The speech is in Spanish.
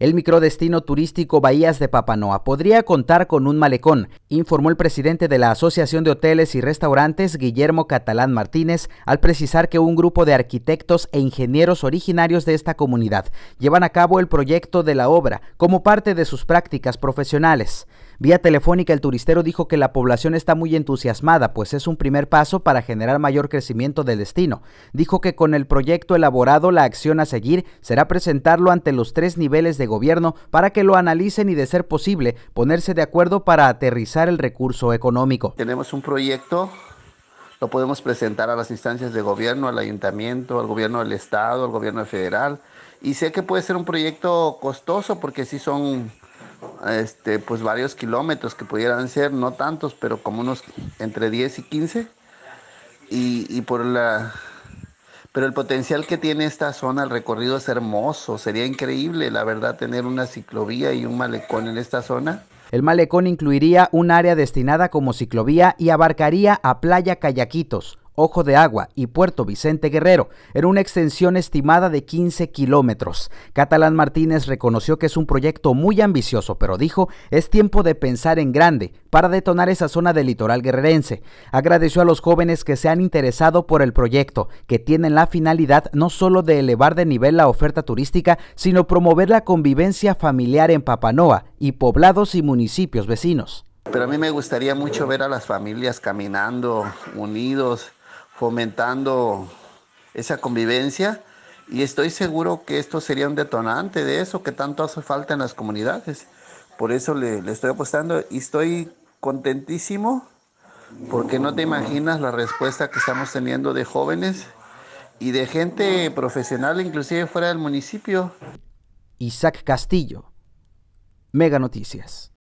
El microdestino turístico Bahías de Papanoa podría contar con un malecón, informó el presidente de la Asociación de Hoteles y Restaurantes, Guillermo Catalán Martínez, al precisar que un grupo de arquitectos e ingenieros originarios de esta comunidad llevan a cabo el proyecto de la obra como parte de sus prácticas profesionales. Vía telefónica el turistero dijo que la población está muy entusiasmada, pues es un primer paso para generar mayor crecimiento del destino. Dijo que con el proyecto elaborado la acción a seguir será presentarlo ante los tres niveles de gobierno para que lo analicen y de ser posible ponerse de acuerdo para aterrizar el recurso económico. Tenemos un proyecto lo podemos presentar a las instancias de gobierno, al ayuntamiento, al gobierno del estado, al gobierno federal. Y sé que puede ser un proyecto costoso porque sí son este, pues varios kilómetros que pudieran ser, no tantos, pero como unos entre 10 y 15. Y, por la pero el potencial que tiene esta zona, el recorrido es hermoso, sería increíble, la verdad, tener una ciclovía y un malecón en esta zona. El malecón incluiría un área destinada como ciclovía y abarcaría a Playa Callaquitos. Ojo de Agua y Puerto Vicente Guerrero, en una extensión estimada de 15 kilómetros. Catalán Martínez reconoció que es un proyecto muy ambicioso, pero dijo, es tiempo de pensar en grande para detonar esa zona del litoral guerrerense. Agradeció a los jóvenes que se han interesado por el proyecto, que tienen la finalidad no solo de elevar de nivel la oferta turística, sino promover la convivencia familiar en Papanoa y poblados y municipios vecinos. Pero a mí me gustaría mucho ver a las familias caminando unidos, fomentando esa convivencia y estoy seguro que esto sería un detonante de eso que tanto hace falta en las comunidades. Por eso le, estoy apostando y estoy contentísimo porque no te imaginas la respuesta que estamos teniendo de jóvenes y de gente profesional, inclusive fuera del municipio. Isaac Castillo, Mega Noticias.